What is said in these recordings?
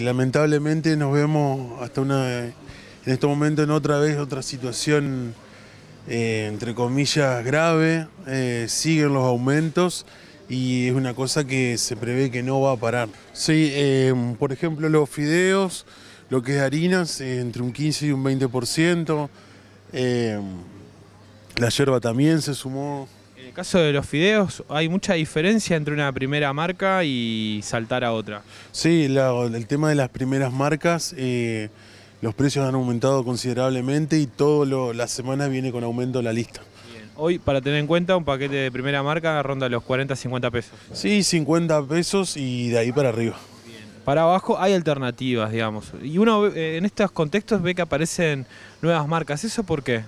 Lamentablemente nos vemos hasta una, en este momento en otra vez otra situación eh, entre comillas grave, eh, siguen los aumentos y es una cosa que se prevé que no va a parar. Sí, eh, por ejemplo los fideos, lo que es harinas, entre un 15 y un 20%, la hierba también se sumó caso de los fideos, ¿hay mucha diferencia entre una primera marca y saltar a otra? Sí, el tema de las primeras marcas, eh, los precios han aumentado considerablemente y todas la semana viene con aumento la lista. Hoy, para tener en cuenta, un paquete de primera marca ronda los 40, 50 pesos. Sí, 50 pesos y de ahí para arriba. Para abajo hay alternativas, digamos. Y uno eh, en estos contextos ve que aparecen nuevas marcas. ¿Eso por qué?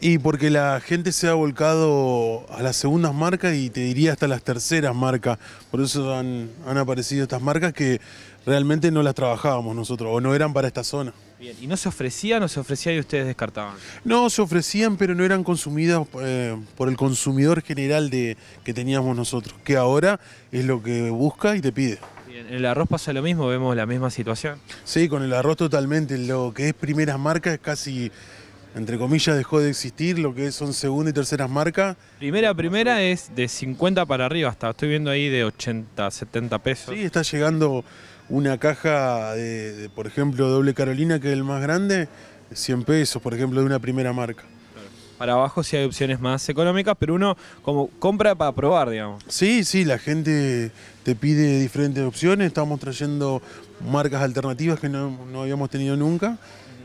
Y porque la gente se ha volcado a las segundas marcas y te diría hasta las terceras marcas. Por eso han, aparecido estas marcas que realmente no las trabajábamos nosotros o no eran para esta zona. Bien, ¿y no se ofrecían o se ofrecía y ustedes descartaban? No, se ofrecían, pero no eran consumidas eh, por el consumidor general de, que teníamos nosotros, que ahora es lo que busca y te pide. En el arroz pasa lo mismo, vemos la misma situación. Sí, con el arroz totalmente. Lo que es primeras marcas es casi entre comillas, dejó de existir lo que son segunda y terceras marcas. Primera, primera es de 50 para arriba, hasta estoy viendo ahí de 80, 70 pesos. Sí, está llegando una caja de, por ejemplo, doble Carolina, que es el más grande, 100 pesos, por ejemplo, de una primera marca. Para abajo sí hay opciones más económicas, pero uno como compra para probar, digamos. Sí, sí, la gente te pide diferentes opciones, estamos trayendo marcas alternativas que no habíamos tenido nunca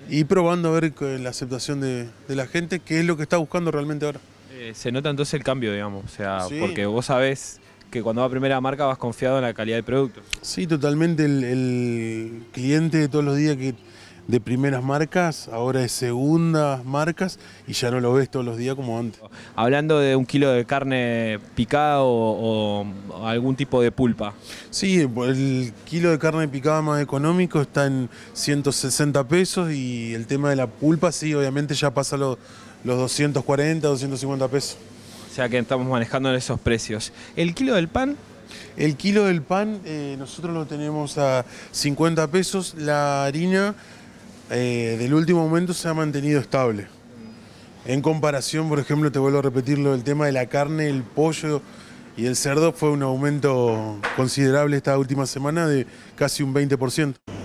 y probando a ver eh, la aceptación de, la gente, qué es lo que está buscando realmente ahora. Eh, se nota entonces el cambio, digamos, o sea, porque vos sabés que cuando va a primera marca vas confiado en la calidad del producto. Sí, totalmente, el, el cliente de todos los días que de primeras marcas, ahora de segundas marcas y ya no lo ves todos los días como antes. Hablando de un kilo de carne picada o, algún tipo de pulpa. Sí, el kilo de carne picada más económico está en 160 pesos y el tema de la pulpa, sí, obviamente ya pasa los, 240, 250 pesos. O sea que estamos manejando esos precios. ¿El kilo del pan? El kilo del pan eh, nosotros lo tenemos a 50 pesos, la harina eh, del último momento se ha mantenido estable. En comparación, por ejemplo, te vuelvo a repetirlo, el tema de la carne, el pollo y el cerdo fue un aumento considerable esta última semana de casi un 20%.